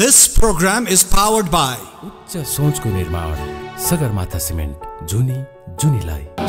This program is powered by उच्च सोचको निर्माण सगरमाथा सिमेन्ट जुनी जुनीलाई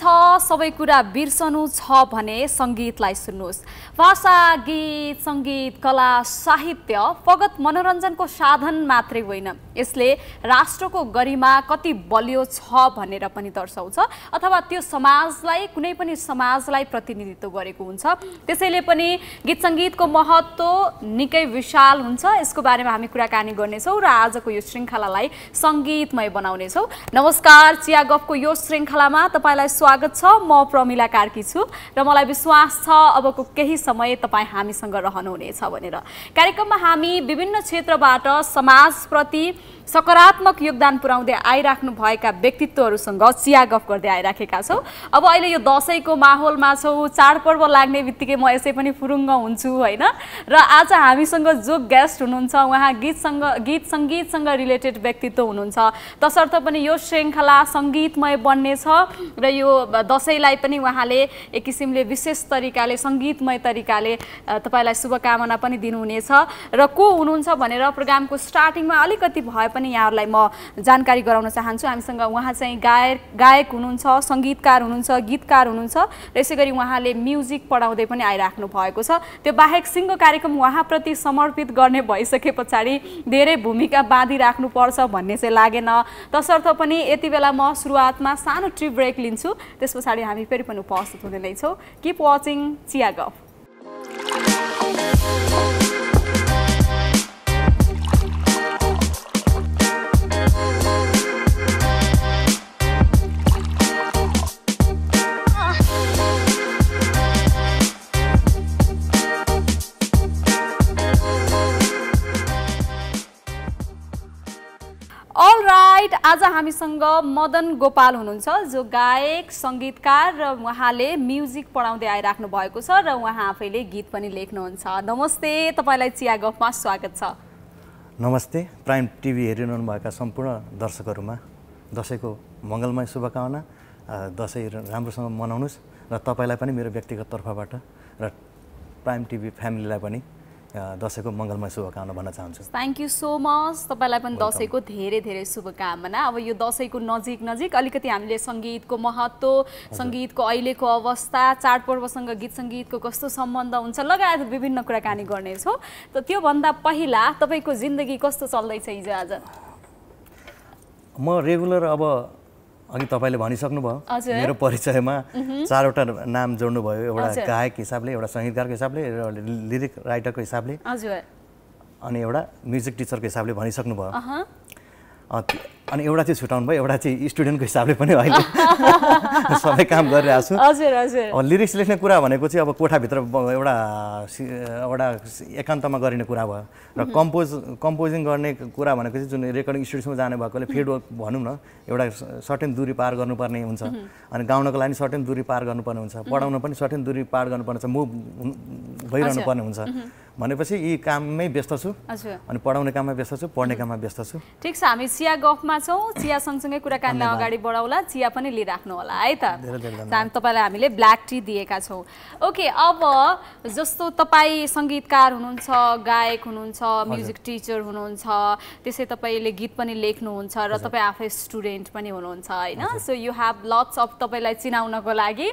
छ सबै कुरा बिर्सनु छ भने सङ्गीतलाई सुन्नुहोस् भाषा गीत सङ्गीत कला साहित्य फगत मनोरञ्जनको साधन मात्रै होइन यसले राष्ट्रको गरिमा कति बलियो छ भनेर पनि दर्शाउँछ अथवा त्यो समाजलाई कुनै पनि समाजलाई प्रतिनिधित्व गरेको हुन्छ त्यसैले पनि गीत सङ्गीतको महत्त्व निकै विशाल हुन्छ यसको बारेमा हामी कुराकानी गर्नेछौँ र आजको यो श्रृङ्खलालाई सङ्गीतमय बनाउनेछौँ नमस्कार चिया गफको यो श्रृङ्खलामा तपाईँलाई स्वागत स्वागत छ म प्रमिला कार्की छु र मलाई विश्वास छ अबको केही समय तपाईँ हामीसँग रहनुहुनेछ भनेर कार्यक्रममा हामी विभिन्न क्षेत्रबाट समाजप्रति सकारात्मक योगदान पुर्याउँदै आइराख्नु भएका व्यक्तित्वहरूसँग चिया गफ गर्दै आइराखेका छौँ अब अहिले यो दसैँको माहौलमा छौँ चाडपर्व लाग्ने बित्तिकै म यसै पनि फुरुङ्ग हुन्छु होइन र आज हामीसँग जो गेस्ट हुनुहुन्छ उहाँ गीतसँग गीत सङ्गीतसँग रिलेटेड व्यक्तित्व हुनुहुन्छ तसर्थ पनि यो श्रृङ्खला सङ्गीतमय बन्नेछ र यो दसैँलाई पनि उहाँले एक किसिमले विशेष तरिकाले सङ्गीतमय तरिकाले तपाईँलाई शुभकामना पनि दिनुहुनेछ र को हुनुहुन्छ भनेर प्रोग्रामको स्टार्टिङमा अलिकति भए पनि यहाँहरूलाई म जानकारी गराउन चाहन्छु हामीसँग उहाँ चाहिँ गायक गायक हुनुहुन्छ सङ्गीतकार हुनुहुन्छ गीतकार हुनुहुन्छ र यसै गरी उहाँले म्युजिक पढाउँदै पनि आइराख्नु भएको छ त्यो बाहेक सिङ्गो कार्यक्रम उहाँप्रति समर्पित गर्ने भइसके पछाडि धेरै भूमिका बाँधिराख्नुपर्छ भन्ने चाहिँ लागेन तसर्थ पनि यति बेला म सुरुवातमा सानो ट्रिप ब्रेक लिन्छु त्यस पछाडि हामी फेरि पनि उपस्थित हुने नै छौँ किप वाचिङ चिया गफ अल राइट आज हामीसँग मदन गोपाल हुनुहुन्छ जो गायक सङ्गीतकार र उहाँले म्युजिक पढाउँदै आइराख्नु भएको छ र उहाँ आफैले गीत पनि लेख्नुहुन्छ नमस्ते तपाईँलाई चिया गफमा स्वागत छ नमस्ते प्राइम टिभी हेरिरहनुभएका सम्पूर्ण दर्शकहरूमा दसैँको मङ्गलमय शुभकामना दसैँ राम्रोसँग मनाउनुहोस् र तपाईँलाई पनि मेरो व्यक्तिगत तर्फबाट र प्राइम टिभी फ्यामिलीलाई पनि दसैँको मङ्गलमय शुभकामना भन्न चाहन्छु थ्याङ्क यू सो मच तपाईँलाई पनि दसैँको धेरै धेरै शुभकामना अब यो दसैँको नजिक नजिक अलिकति हामीले सङ्गीतको महत्त्व सङ्गीतको अहिलेको अवस्था चाडपर्वसँग गीत सङ्गीतको कस्तो सम्बन्ध हुन्छ लगायत विभिन्न कुराकानी गर्नेछौँ त त्योभन्दा पहिला तपाईँको जिन्दगी कस्तो चल्दैछ हिजो आज म रेगुलर अब अघि तपाईँले भनिसक्नुभयो मेरो परिचयमा चारवटा नाम जोड्नुभयो एउटा गायक हिसाबले एउटा सङ्गीतकारको हिसाबले एउटा लिरिक राइटरको हिसाबले अनि एउटा म्युजिक टिचरको हिसाबले भनिसक्नुभयो अनि एउटा चाहिँ छुट्याउनु भयो एउटा चाहिँ स्टुडेन्टको हिसाबले पनि अहिले सबै काम गरिरहेको छु हजुर हजुर लिरिक्स लेख्ने कुरा भनेको चाहिँ अब कोठाभित्र एउटा एउटा एकान्तमा गरिने कुरा भयो र कम्पोज कम्पोजिङ गर्ने कुरा भनेको चाहिँ जुन रेकर्डिङ स्टुडियोमा जाने भएकोले फिडवर्क भनौँ न एउटा सर्टेन दुरी पार गर्नुपर्ने हुन्छ अनि गाउनको लागि सर्टेन दुरी पार गर्नुपर्ने हुन्छ पढाउन पनि सर्टेन दुरी पार गर्नुपर्ने हुन्छ मुभ भइरहनु पर्ने हुन्छ भनेपछि यी काममै व्यस्त छु अनि पढाउने काममा व्यस्त छु पढ्ने काममा व्यस्त छु ठिक छ हामी सिया गफमा छौँ चिया सँगसँगै कुराकानी अगाडि बढाउला चिया पनि लिइराख्नु होला है त तपाईँलाई हामीले ब्ल्याक टी दिएका छौँ ओके अब जस्तो तपाईँ सङ्गीतकार हुनुहुन्छ गायक हुनुहुन्छ म्युजिक टिचर हुनुहुन्छ त्यसै तपाईँले गीत पनि लेख्नुहुन्छ र तपाईँ आफै स्टुडेन्ट पनि हुनुहुन्छ होइन so you have lots of तपाईँलाई चिनाउनको लागि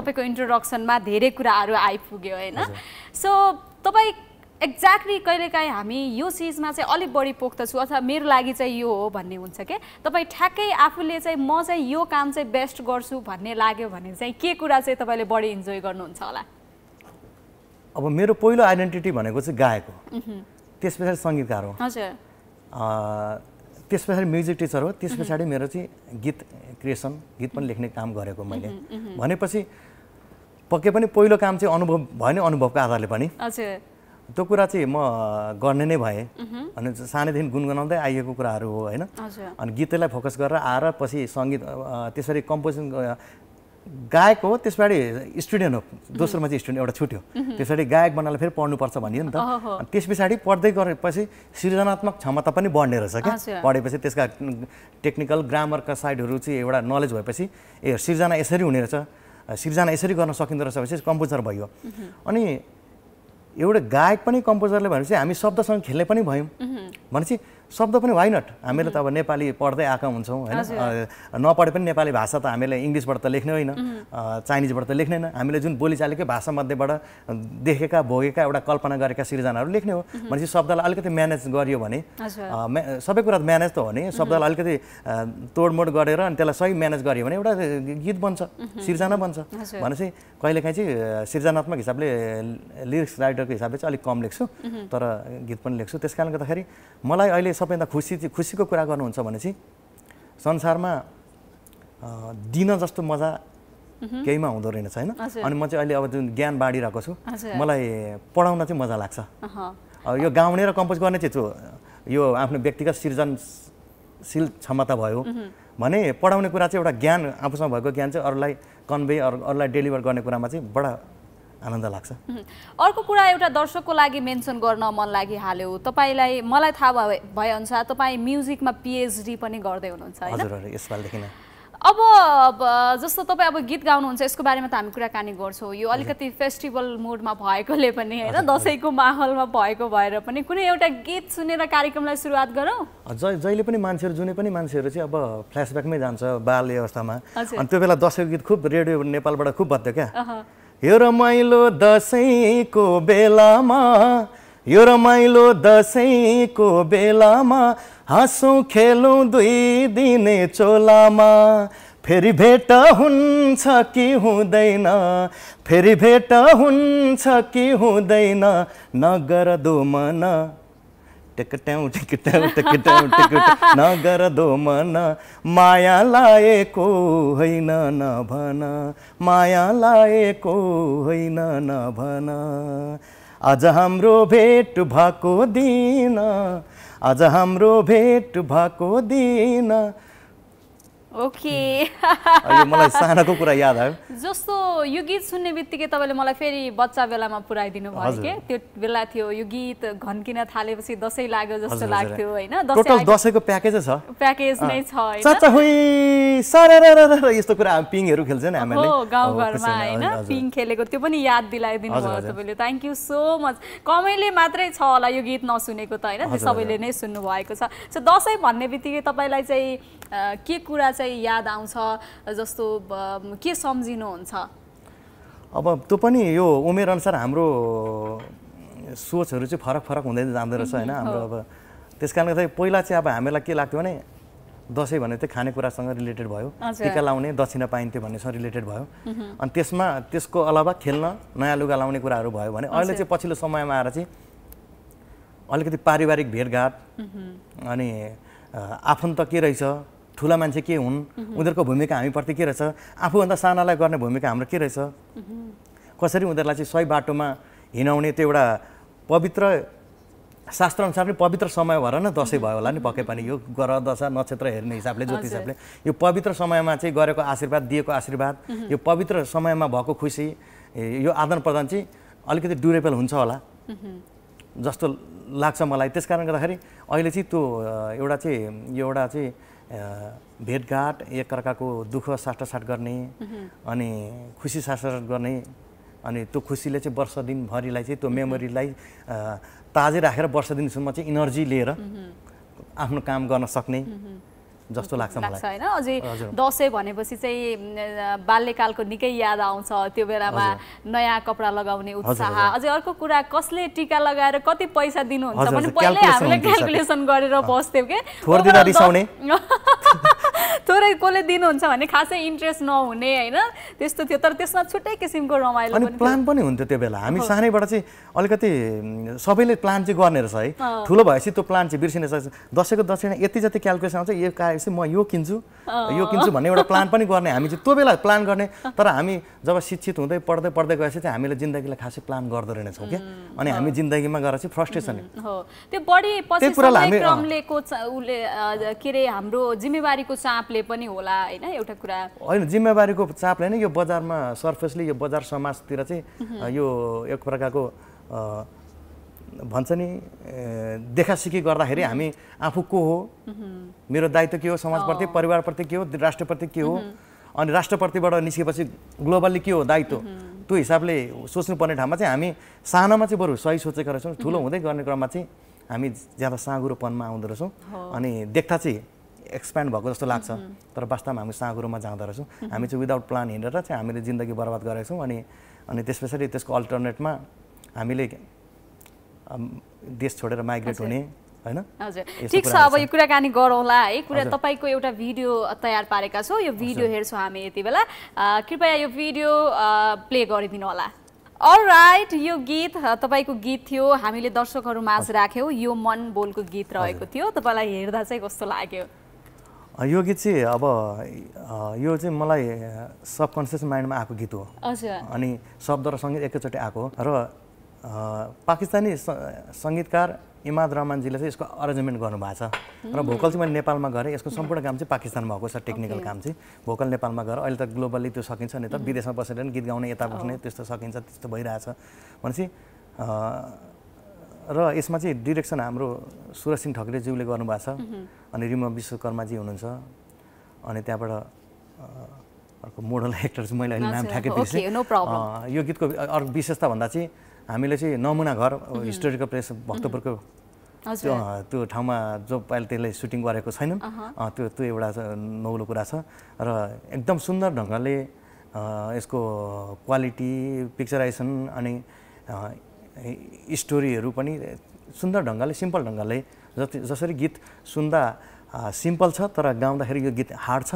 तपाईँको इन्ट्रोडक्सनमा धेरै कुराहरू आइपुग्यो होइन सो तपाईँ एक्ज्याक्टली कहिलेकाहीँ हामी यो चिजमा चाहिँ अलिक बढी पोख्दछु अथवा मेरो लागि चाहिँ यो हो भन्ने हुन्छ के तपाईँ ठ्याक्कै आफूले चाहिँ म चाहिँ यो काम चाहिँ बेस्ट गर्छु भन्ने लाग्यो भने चाहिँ के कुरा चाहिँ तपाईँले बढी इन्जोय गर्नुहुन्छ होला अब मेरो पहिलो आइडेन्टिटी भनेको चाहिँ गायक हो त्यस पछाडि सङ्गीतकार हो त्यस पछाडि म्युजिक टिचर हो त्यस पछाडि मेरो चाहिँ गीत क्रिएसन गीत पनि लेख्ने काम गरेको मैले भनेपछि पक्कै पनि पहिलो काम चाहिँ अनुभव भयो नि अनुभवको आधारले पनि त्यो कुरा चाहिँ म गर्ने नै भएँ अनि सानैदेखि गुनगुनाउँदै आइएको कुराहरू हो होइन अनि गीतैलाई फोकस गरेर आएर पछि सङ्गीत त्यसरी कम्पोजिसन गायक हो त्यस पछाडि स्टुडेन्ट हो दोस्रोमा चाहिँ स्टुडेन्ट एउटा छुट्यो त्यसरी गायक बनाएर फेरि पढ्नुपर्छ भनियो नि त अनि त्यस पछाडि पढ्दै गरेपछि सृजनात्मक क्षमता पनि बढ्ने रहेछ क्या पढेपछि त्यसका टेक्निकल ग्रामरका साइडहरू चाहिँ एउटा नलेज भएपछि ए सिर्जना यसरी हुने रहेछ सिर्जना यसरी गर्न सकिँदो रहेछ भने कम्पोजर भयो अनि एउटा गायक पनि कम्पोजरले भनेपछि हामी शब्दसँग खेल्ने पनि भयौँ भनेपछि शब्द पनि वाइ नट हामीले त अब नेपाली पढ्दै आएका हुन्छौँ होइन नपढे पनि नेपाली भाषा त हामीले इङ्ग्लिसबाट त लेख्ने होइन चाइनिजबाट त लेख्ने होइन हामीले जुन बोलीचालीकै भाषा मध्येबाट देखेका भोगेका एउटा कल्पना गरेका सिर्जनाहरू लेख्ने हो भनेपछि शब्दलाई अलिकति म्यानेज गरियो भने सबै कुरा म्यानेज त हो नि शब्दलाई अलिकति तोडमोड गरेर अनि त्यसलाई सही म्यानेज गरियो भने एउटा गीत बन्छ सिर्जना बन्छ भनेपछि कहिलेकाहीँ चाहिँ सृजनात्मक हिसाबले लिरिक्स राइटरको हिसाबले चाहिँ अलिक कम लेख्छु तर गीत पनि लेख्छु त्यस कारणले गर्दाखेरि मलाई अहिले सबैभन्दा खुसी खुसीको कुरा गर्नुहुन्छ भने चाहिँ संसारमा दिन जस्तो मजा केहीमा हुँदो रहेछ होइन अनि म चाहिँ अहिले अब जुन ज्ञान बाँडिरहेको छु मलाई पढाउन चाहिँ मजा लाग्छ यो गाउने र कम्पोज गर्ने चाहिँ यो आफ्नो व्यक्तिगत सृजनशील क्षमता भयो भने पढाउने कुरा चाहिँ एउटा ज्ञान आफूसँग भएको ज्ञान चाहिँ अरूलाई कन्भे अरू अरूलाई डेलिभर गर्ने कुरामा चाहिँ बडा आनन्द लाग्छ अर्को कुरा एउटा दर्शकको लागि मेन्सन गर्न मन लागिहाल्यो तपाईँलाई मलाई थाहा भए भएअनुसार तपाईँ म्युजिकमा पिएचडी पनि गर्दै हुनुहुन्छ हजुर यसपालिदेखि अब जस्तो तपाईँ अब गीत गाउनुहुन्छ यसको बारेमा त हामी कुराकानी गर्छौँ यो अलिकति फेस्टिभल मुडमा भएकोले पनि होइन दसैँको माहौलमा भएको भएर पनि कुनै एउटा गीत सुनेर कार्यक्रमलाई सुरुवात गरौँ जहिले पनि मान्छेहरू जुनै पनि मान्छेहरू चाहिँ अब फ्ल्यासब्याकमै जान्छ बाल्य अवस्थामा अनि त्यो बेला दसैँको गीत खुब रेडियो नेपालबाट खुब बज्थ्यो क्या यो रमाइलो दसैँको बेलामा यो रमाइलो दसैँको बेलामा हाँसौँ खेलौँ दुई दिने चोलामा फेरि भेट हुन्छ कि हुँदैन फेरि भेट हुन्छ कि हुँदैन नगर मन ट्याकट्याउ ट्याकट्याउ ट्याकट्याउ टिकट नगर दो मन माया लाएको होइन नभन माया लाएको होइन नभन आज हाम्रो भेट भएको दिन आज हाम्रो भेट भएको दिन ओके मलाई सानाको कुरा याद आयो जस्तो यो गीत सुन्ने बित्तिकै तपाईँले मलाई फेरि बच्चा बेलामा पुऱ्याइदिनु भयो के त्यो बेला थियो यो गीत घन्किन थालेपछि दसैँ लाग्यो जस्तो लाग्थ्यो होइन टोटल दसैँको प्याकेजै छ प्याकेज नै छ यस्तो कुरा पिङहरू खेल्छ नि हामीले गाउँघरमा होइन पिङ खेलेको त्यो पनि याद दिलाइदिनु भयो तपाईँले थ्याङ्क यू सो मच कमैले मात्रै छ होला यो गीत नसुनेको त होइन सबैले नै सुन्नु भएको छ सो दसैँ भन्ने बित्तिकै तपाईँलाई चाहिँ के कुरा चाहिँ याद आउँछ जस्तो के सम्झिनुहुन्छ अब त्यो पनि यो उमेर अनुसार हाम्रो सोचहरू चाहिँ फरक फरक हुँदै जाँदो रहेछ होइन हाम्रो अब त्यस कारणले चाहिँ पहिला चाहिँ अब हामीलाई के लाग्थ्यो भने दसैँ भने चाहिँ खानेकुरासँग रिलेटेड भयो टिका लाउने दक्षिणा पाइन्थ्यो भन्नेसँग रिलेटेड भयो अनि त्यसमा त्यसको अलावा खेल्न नयाँ लुगा लाउने कुराहरू भयो भने अहिले चाहिँ पछिल्लो समयमा आएर चाहिँ अलिकति पारिवारिक भेटघाट अनि आफन्त के रहेछ ठुला मान्छे के हुन् उनीहरूको भूमिका हामीप्रति के रहेछ आफूभन्दा सानालाई गर्ने भूमिका हाम्रो के रहेछ कसरी उनीहरूलाई चाहिँ सही बाटोमा हिँडाउने त्यो एउटा पवित्र शास्त्रअनुसार नै पवित्र समय भएर न दसैँ भयो होला नि पक्कै पनि यो ग्रह दशा नक्षत्र हेर्ने हिसाबले ज्योति हिसाबले यो पवित्र समयमा चाहिँ गरेको आशीर्वाद दिएको आशीर्वाद यो पवित्र समयमा भएको खुसी यो आदान प्रदान चाहिँ अलिकति ड्युरेबल हुन्छ होला जस्तो लाग्छ मलाई त्यस कारणले गर्दाखेरि अहिले चाहिँ त्यो एउटा चाहिँ यो एउटा चाहिँ भेटघाट एकअर्काको दुःख साटासाट गर्ने अनि खुसी साटासाट गर्ने अनि त्यो खुसीले चाहिँ वर्ष दिनभरिलाई चाहिँ त्यो मेमोरीलाई ताजै राखेर वर्ष दिनसम्म चाहिँ इनर्जी लिएर आफ्नो काम गर्न सक्ने जस्तो लाग्छ मलाई होइन अझै दसैँ भनेपछि चाहिँ बाल्यकालको निकै याद आउँछ त्यो बेलामा नयाँ कपडा लगाउने उत्साह अझै अर्को कुरा कसले टिका लगाएर कति पैसा दिनुहुन्छ भने पहिल्यै हामीले क्यालकुलेसन गरेर बस्थ्यौँ कि थोरै कसले दिनुहुन्छ भने खासै इन्ट्रेस्ट नहुने होइन त्यस्तो थियो तर त्यसमा छुट्टै किसिमको रमाइलो अनि प्लान पनि हुन्थ्यो त्यो बेला हामी सानैबाट चाहिँ अलिकति सबैले प्लान चाहिँ गर्ने रहेछ है ठुलो भएपछि त्यो प्लान चाहिँ बिर्सिने सक्छ दसैँको दसैँ यति जति क्यालकुलेसन आउँछ यो काटेपछि म यो किन्छु यो किन्छु भन्ने एउटा प्लान पनि गर्ने हामी चाहिँ त्यो बेला प्लान गर्ने तर हामी जब शिक्षित हुँदै पढ्दै पढ्दै गएपछि चाहिँ हामीले जिन्दगीलाई खासै प्लान गर्दो रहेनछौँ क्या अनि हामी जिन्दगीमा गएर चाहिँ फ्रस्ट्रेसन हो त्यो बढी पछि क्रमले के अरे हाम्रो जिम्मेवारीको चापले पनि होला होइन एउटा कुरा होइन जिम्मेवारीको चापले नै यो बजारमा सर्फेसली यो बजार समाजतिर चाहिँ यो एक प्रकारको भन्छ नि देखासिकी गर्दाखेरि हामी आफू को हो मेरो दायित्व के हो समाजप्रति परिवारप्रति के हो राष्ट्रप्रति के हो अनि राष्ट्रप्रतिबाट निस्केपछि ग्लोबल्ली के हो दायित्व त्यो हिसाबले सोच्नुपर्ने ठाउँमा चाहिँ हामी सानामा चाहिँ बरु सही सोचेका रहेछौँ ठुलो हुँदै गर्ने क्रममा चाहिँ हामी ज्यादा साँगुरोपनमा आउँदो रहेछौँ अनि देख्दा चाहिँ एक्सप्यान्ड भएको जस्तो लाग्छ तर वास्तवमा हामी साँगुरोमा जाँदो रहेछौँ हामी चाहिँ विदाउट प्लान हिँडेर चाहिँ हामीले जिन्दगी बर्बाद गरेको छौँ अनि अनि त्यस पछाडि त्यसको अल्टरनेटमा हामीले देश छोडेर माइग्रेट हुने होइन ठिक छ अब यो कुराकानी गरौँला है कुरा तपाईँको एउटा भिडियो तयार पारेका छौँ यो भिडियो हेर्छौँ हामी यति बेला कृपया यो भिडियो प्ले गरिदिनु होला अल राइट यो गीत तपाईँको गीत थियो हामीले दर्शकहरू माझ राख्यौँ यो मन बोलको गीत रहेको थियो तपाईँलाई हेर्दा चाहिँ कस्तो लाग्यो यो गीत चाहिँ अब यो चाहिँ मलाई सबकन्सियस माइन्डमा आएको गीत हो अनि शब्द र सङ्गीत एकैचोटि आएको र पाकिस्तानी सङ्गीतकार इमाद रहमानजीले चाहिँ यसको अरेन्जमेन्ट गर्नुभएको छ र भोकल चाहिँ मैले नेपालमा गरेँ यसको सम्पूर्ण काम चाहिँ पाकिस्तानमा भएको छ टेक्निकल काम चाहिँ भोकल नेपालमा गएर अहिले त ग्लोबल्ली त्यो सकिन्छ नि त विदेशमा बसेर पनि गीत गाउने यता बस्ने त्यस्तो सकिन्छ त्यस्तो भइरहेछ भनेपछि र यसमा चाहिँ डिरेक्सन हाम्रो सुरज सिंह ठकरेज्यूले गर्नुभएको छ अनि रिमा विश्वकर्माजी हुनुहुन्छ अनि त्यहाँबाट अर्को मोडल एक्टर चाहिँ मैले अहिले नाम ठ्याक्कै बिर्सेँ यो गीतको अर्को विशेषता भन्दा चाहिँ हामीले चाहिँ नमुना घर हिस्टोरिकल प्लेस भक्तपुरको त्यो ठाउँमा जो अहिले त्यसले सुटिङ गरेको छैनन् त्यो त्यो एउटा नौलो कुरा छ र एकदम सुन्दर ढङ्गले यसको क्वालिटी पिक्चराइजेसन अनि स्टोरीहरू पनि सुन्दर ढङ्गले सिम्पल ढङ्गले जति जसरी गीत सुन्दा सिम्पल छ तर गाउँदाखेरि यो गीत हार्ड छ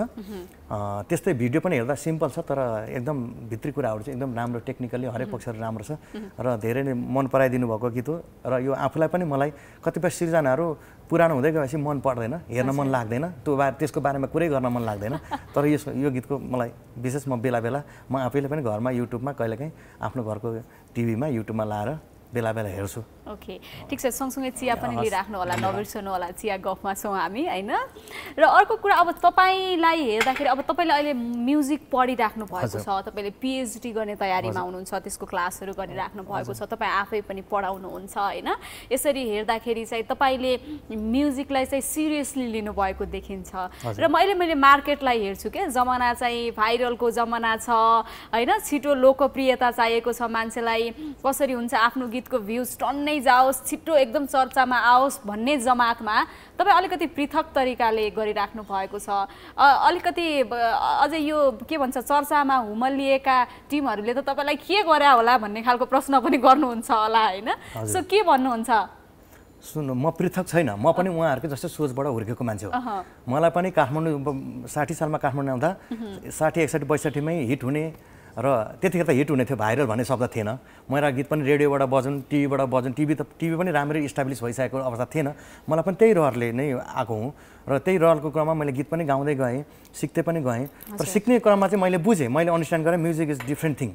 त्यस्तै भिडियो पनि हेर्दा सिम्पल छ तर एकदम भित्री कुराहरू चाहिँ एकदम राम्रो टेक्निकली हरेक पक्षहरू राम्रो छ र धेरै नै मन पराइदिनु भएको गीत हो र यो आफूलाई पनि मलाई कतिपय सिर्जनाहरू पुरानो हुँदै गएपछि मन पर्दैन हेर्न मन लाग्दैन त्यो बारे त्यसको बारेमा कुरै गर्न मन लाग्दैन तर यस यो गीतको मलाई विशेष म बेला बेला म आफैले पनि घरमा युट्युबमा कहिलेकाहीँ आफ्नो घरको टिभीमा युट्युबमा लाएर बेला बेला हेर्छु ओके ठिक छ सँगसँगै चिया पनि लिइराख्नु होला नबिर्सनु होला चिया गफमा छौँ हामी होइन र अर्को कुरा अब तपाईँलाई हेर्दाखेरि अब तपाईँले अहिले म्युजिक पढिराख्नु भएको छ तपाईँले पिएचडी गर्ने तयारीमा हुनुहुन्छ त्यसको क्लासहरू गरिराख्नु भएको छ तपाईँ आफै पनि पढाउनुहुन्छ होइन यसरी हेर्दाखेरि चाहिँ तपाईँले म्युजिकलाई चाहिँ सिरियसली लिनुभएको देखिन्छ र मैले मैले मार्केटलाई हेर्छु क्या जमाना चाहिँ भाइरलको जमाना छ होइन छिटो लोकप्रियता चाहिएको छ मान्छेलाई कसरी हुन्छ आफ्नो गीत गीतको भ्युज टन्नै जाओस् छिटो एकदम चर्चामा आओस् भन्ने जमातमा तपाईँ अलिकति पृथक तरिकाले गरिराख्नु भएको छ अलिकति अझै यो के भन्छ चर्चामा हुमलिएका टिमहरूले त तपाईँलाई के गरे होला भन्ने खालको प्रश्न पनि गर्नुहुन्छ होला होइन सो के भन्नुहुन्छ सुन्नु म पृथक छैन म पनि उहाँहरूकै जस्तै सोचबाट हुर्केको मान्छे हो मलाई पनि काठमाडौँ साठी सालमा काठमाडौँ आउँदा साठी एकसाठी बैसठीमै हिट हुने र त्यतिखेर त हिट हुने थियो भाइरल भन्ने शब्द थिएन मेरा गीत पनि रेडियोबाट बजाउँ टिभीबाट बजाउँ टिभी त टिभी पनि राम्ररी इस्टाब्लिस भइसकेको अवस्था थिएन मलाई पनि त्यही रहरले नै आएको हुँ र त्यही रहरको क्रममा मैले गीत पनि गाउँदै गएँ सिक्दै पनि गएँ तर सिक्ने क्रममा चाहिँ मैले बुझेँ मैले अन्डरस्ट्यान्ड गरेँ म्युजिक इज डिफ्रेन्ट थिङ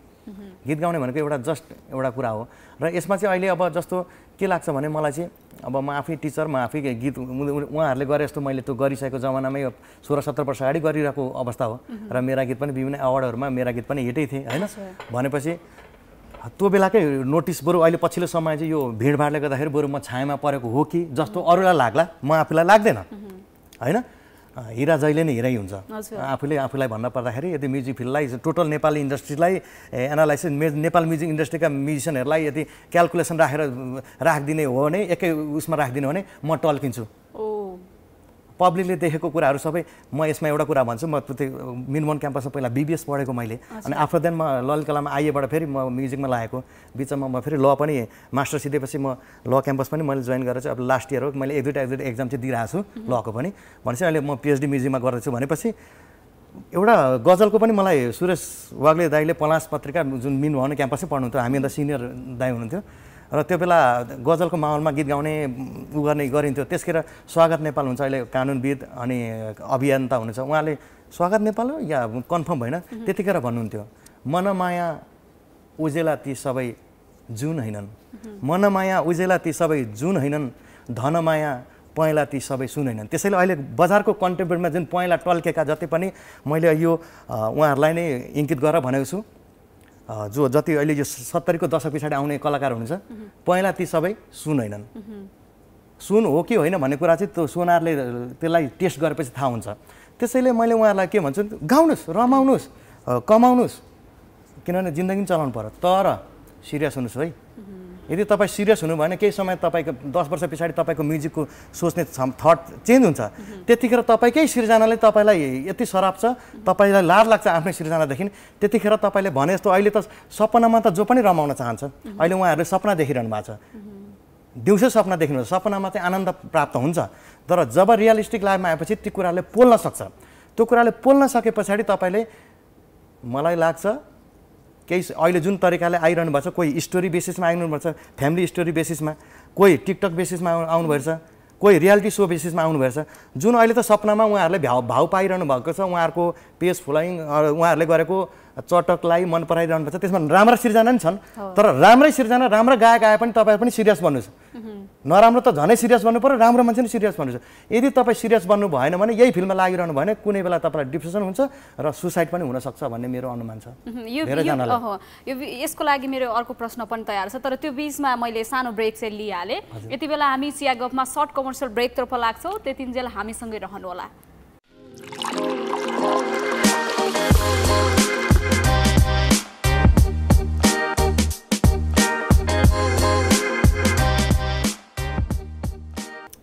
गीत गाउने भनेको एउटा जस्ट एउटा कुरा हो र यसमा चाहिँ अहिले अब जस्तो के लाग्छ भने मलाई चाहिँ अब म आफै टिचर म आफै गीत उहाँहरूले गरे जस्तो मैले त्यो गरिसकेको जमानामै सोह्र सत्र वर्ष अगाडि गरिरहेको अवस्था हो र मेरा गीत पनि विभिन्न अवार्डहरूमा मेरा गीत पनि हिटै थिएँ होइन भनेपछि त्यो बेलाकै नोटिस बरु अहिले पछिल्लो समय चाहिँ यो भिडभाडले गर्दाखेरि बरु म छायामा परेको हो कि जस्तो अरूलाई लाग्ला म आफूलाई लाग्दैन होइन हिरा जहिले नै हिरै हुन्छ आफूले आफूलाई भन्न पर्दाखेरि यदि म्युजिक फिल्डलाई टोटल नेपाली इन्डस्ट्रीलाई एनालाइसिस मे नेपाल म्युजिक इन्डस्ट्रीका म्युजिसियनहरूलाई यदि क्यालकुलेसन राखेर राखिदिने हो भने एकै उसमा राखिदिनु हो भने म टल्किन्छु पब्लिकले देखेको कुराहरू सबै म यसमा एउटा कुरा भन्छु म त्यो मिनमोहन क्याम्पसमा पहिला बिबिएस पढेको मैले अनि आफ्टर देन म ललित कलामा आइएबाट फेरि म म्युजिकमा लागेको बिचमा म फेरि ल पनि मास्टर सिधेपछि म ल क्याम्पस पनि मैले जोइन गरेर चाहिँ अब लास्ट इयर हो मैले एक दुईवटा एक दुईवटा एक्जाम चाहिँ दिइरहेको छु लको पनि भनेपछि अहिले म पिएचडी म्युजिकमा गर्दैछु भनेपछि एउटा गजलको पनि मलाई सुरेश वाग्ले दाईले पलास पत्रिका जुन मिन भवन क्याम्पसै पढ्नुहुन्थ्यो हामी अन्त सिनियर दाई हुनुहुन्थ्यो र त्यो बेला गजलको माहौलमा गीत गाउने उ गर्ने गरिन्थ्यो त्यसखेर स्वागत नेपाल हुन्छ अहिले कानुनविद अनि अभियन्ता हुनुहुन्छ उहाँले स्वागत नेपाल या कन्फर्म होइन त्यतिखेर भन्नुहुन्थ्यो मनमाया उजेला ती सबै जुन होइनन् मनमाया उजेला ती सबै जुन होइनन् धनमाया पहेँला ती सबै सुन होइनन् त्यसैले अहिले बजारको कन्टेम्पोरेरीमा जुन पहेँला टल्केका जति पनि मैले यो उहाँहरूलाई नै इङ्कित गरेर भनेको छु जो जति अहिले यो सत्तरीको दशक पछाडि आउने कलाकार हुनुहुन्छ पहिला ती सबै सुन होइनन् सुन हो कि होइन भन्ने कुरा चाहिँ त्यो सुनारले त्यसलाई टेस्ट गरेपछि थाहा हुन्छ त्यसैले मैले उहाँहरूलाई के भन्छु गाउनुहोस् रमाउनुहोस् कमाउनुहोस् किनभने जिन्दगी चलाउनु पर्यो तर सिरियस हुनुहोस् है यदि तपाईँ सिरियस हुनुभयो भने केही समय तपाईँको दस वर्ष पछाडि तपाईँको म्युजिकको सोच्ने थट चेन्ज हुन्छ त्यतिखेर तपाईँकै सिर्जनाले तपाईँलाई यति सराप छ तपाईँलाई लाभ लाग्छ आफ्नै सिर्जनादेखि त्यतिखेर तपाईँले भने जस्तो अहिले त सपनामा त जो पनि रमाउन चाहन्छ अहिले उहाँहरूले सपना देखिरहनु भएको छ दिउँसै सपना देख्नुहुन्छ सपनामा चाहिँ आनन्द प्राप्त हुन्छ तर जब रियलिस्टिक लाइफमा आएपछि ती कुराले पोल्न सक्छ त्यो कुराले पोल्न सके पछाडि तपाईँले मलाई लाग्छ केही अहिले जुन तरिकाले आइरहनु भएको छ कोही स्टोरी बेसिसमा आइरहनु भएको छ फ्यामिली स्टोरी बेसिसमा कोही टिकटक बेसिसमा आउनुभएछ कोही रियालिटी सो बेसिसमा आउनुभएछ जुन अहिले त सपनामा उहाँहरूले भाव भाव पाइरहनु भएको छ उहाँहरूको पेज फुलाइङ उहाँहरूले गरेको चटकलाई मन पराइरहनु पर्छ त्यसमा राम्रा सिर्जना नि छन् तर राम्रै सिर्जना राम्रो गायक आए पनि तपाईँ पनि सिरियस बन्नुहोस् नराम्रो त झनै सिरियस बन्नु पऱ्यो राम्रो मान्छे पनि सिरियस बन्नुहोस् यदि तपाईँ सिरियस बन्नु भएन भने यही फिल्ममा लागिरहनु भएन कुनै बेला तपाईँलाई डिप्रेसन हुन्छ र सुसाइड पनि हुनसक्छ भन्ने मेरो अनुमान छ यो यसको लागि मेरो अर्को प्रश्न पनि तयार छ तर त्यो बिचमा मैले सानो ब्रेक चाहिँ लिइहालेँ यति बेला हामी गफमा सर्ट कमर्सियल ब्रेकतर्फ लाग्छौँ त्यतिन्जेल हामीसँगै रहनु होला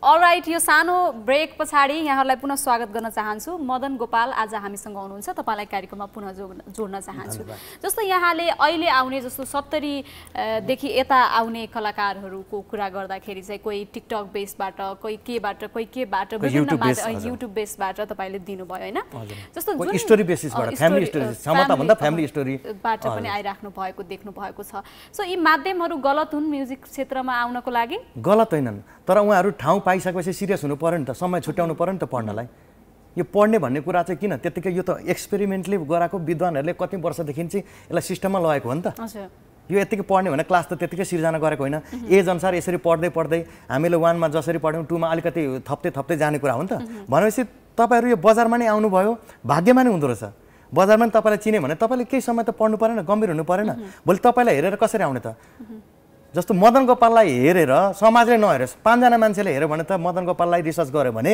अलराइट यो सानो ब्रेक पछाडि यहाँहरूलाई पुनः स्वागत गर्न चाहन्छु मदन गोपाल आज हामीसँग आउनुहुन्छ तपाईँलाई कार्यक्रममा पुनः जो जोड्न चाहन्छु जस्तो यहाँले अहिले आउने जस्तो सत्तरीदेखि यता आउने कलाकारहरूको कुरा गर्दाखेरि चाहिँ कोही टिकटक बेसबाट कोही केबाट कोही केबाट विभिन्न युट्युब बेसबाट तपाईँले दिनुभयो होइन जस्तो पनि आइराख्नु भएको देख्नु भएको छ सो यी माध्यमहरू गलत हुन् म्युजिक क्षेत्रमा आउनको लागि गलत होइनन् तर उहाँहरू ठाउँ पाइ आइसकेपछि सिरियस हुनु पऱ्यो नि त समय छुट्याउनु पऱ्यो नि त पढ्नलाई यो पढ्ने भन्ने कुरा चाहिँ किन त्यतिकै यो त एक्सपेरिमेन्टले गराएको विद्वानहरूले कति वर्षदेखि चाहिँ यसलाई सिस्टममा लगाएको हो नि त यो यत्तिकै पढ्ने भने क्लास त त्यत्तिकै सिर्जना गरेको होइन एज अनुसार यसरी पढ्दै पढ्दै हामीले वानमा जसरी पढ्यौँ टूमा अलिकति थप्दै थप्दै जाने कुरा हो नि त भनेपछि तपाईँहरू यो बजारमा नै आउनुभयो भाग्यमा नै हुँदो रहेछ बजारमा नि तपाईँलाई चिने भने तपाईँले केही समय त पढ्नु परेन गम्भीर हुनु परेन भोलि तपाईँलाई हेरेर कसरी आउने त जस्तो मदन गोपाललाई हेरेर समाजले नहेरोस् पाँचजना मान्छेले हेऱ्यो भने त मदन गोपाललाई रिसर्च गर्यो भने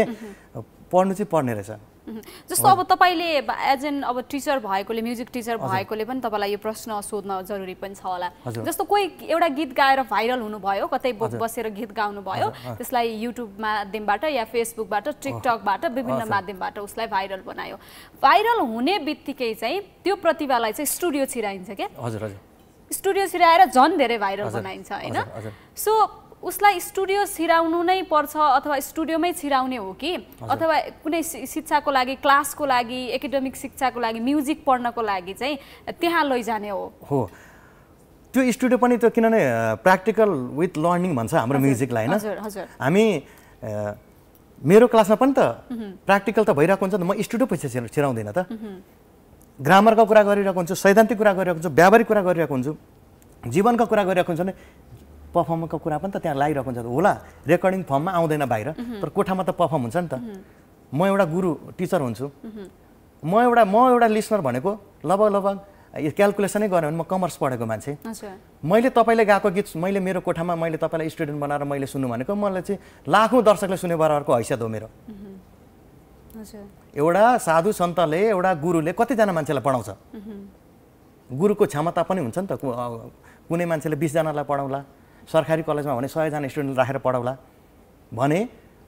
पढ्नु चाहिँ पढ्ने रहेछ जस्तो अब तपाईँले एज एन अब टिचर भएकोले म्युजिक टिचर भएकोले पनि तपाईँलाई यो प्रश्न सोध्न जरुरी पनि छ होला जस्तो कोही एउटा गीत गाएर भाइरल हुनुभयो कतै बसेर गीत गाउनु भयो त्यसलाई युट्युब माध्यमबाट या फेसबुकबाट टिकटकबाट विभिन्न माध्यमबाट उसलाई भाइरल बनायो भाइरल हुने बित्तिकै चाहिँ त्यो प्रतिभालाई चाहिँ स्टुडियो छिराइन्छ क्या हजुर हजुर स्टुडियो सिराएर झन् धेरै भाइरल बनाइन्छ होइन सो उसलाई स्टुडियो छिराउनु नै पर्छ अथवा स्टुडियोमै छिराउने हो कि अथवा कुनै शिक्षाको लागि क्लासको लागि एकाडेमिक शिक्षाको लागि म्युजिक पढ्नको लागि चाहिँ त्यहाँ लैजाने हो हो त्यो स्टुडियो पनि त्यो किनभने प्र्याक्टिकल विथ लर्निङ भन्छ हाम्रो म्युजिकलाई होइन हामी मेरो क्लासमा पनि त प्र्याक्टिकल त भइरहेको हुन्छ त म स्टुडियो पछि छिराउँदिनँ त ग्रामरको कुरा गरिरहेको हुन्छु सैद्धान्तिक कुरा गरिरहेको हुन्छु व्यावहारिक कुरा गरिरहेको हुन्छु जीवनको कुरा गरिरहेको हुन्छ भने पर्फर्मको कुरा पनि त त्यहाँ लगाइरहेको हुन्छ होला रेकर्डिङ फर्ममा आउँदैन बाहिर तर कोठामा त पर्फर्म हुन्छ नि त म एउटा गुरु टिचर हुन्छु म एउटा म एउटा लिसनर भनेको लगभग लगभग क्यालकुलेसनै गरेँ भने म कमर्स पढेको मान्छे मैले तपाईँले गाएको गीत मैले मेरो कोठामा मैले तपाईँलाई स्टुडेन्ट बनाएर मैले सुन्नु भनेको मलाई चाहिँ लाखौँ दर्शकले सुने बराबरको हैसियत हो मेरो एउटा साधु सन्तले एउटा गुरुले कतिजना मान्छेलाई पढाउँछ गुरुको क्षमता पनि हुन्छ नि त कुनै मान्छेले बिसजनालाई पढाउँला सरकारी कलेजमा भने सयजना स्टुडेन्ट राखेर पढाउला भने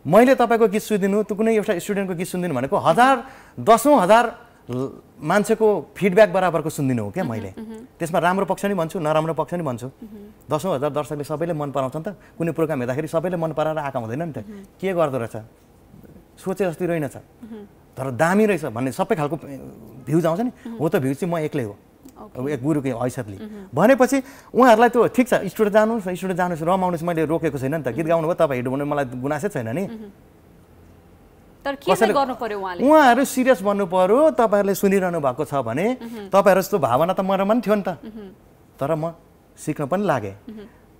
मैले तपाईँको गीत सुनिदिनु त कुनै एउटा स्टुडेन्टको गीत सुनिदिनु भनेको हजार दसौँ हजार मान्छेको फिडब्याक बराबरको सुनिदिनु हो क्या मैले त्यसमा राम्रो पक्ष नि भन्छु नराम्रो पक्ष नि भन्छु दसौँ हजार दर्शकले सबैले मन पराउँछ नि त कुनै प्रोग्राम हेर्दाखेरि सबैले मन पराएर आएको हुँदैन नि त के गर्दो रहेछ सोचे जस्तै रहेनछ तर दामी रहेछ भन्ने सबै खालको भ्युज आउँछ नि हो त भ्युज चाहिँ म एक्लै हो अब एक गुरुको हैसियतले भनेपछि उहाँहरूलाई त्यो ठिक छ स्टुडियो जानुहोस् स्टुडियो जानुहोस् रमाउनुहोस् मैले रोकेको छैन नि त गीत गाउनु भयो तपाईँ हिँड्नु भने मलाई गुनासै छैन नि उहाँहरू सिरियस बन्नु पऱ्यो तपाईँहरूले सुनिरहनु भएको छ भने तपाईँहरू जस्तो भावना त मरमा पनि थियो नि त तर म सिक्न पनि लागेँ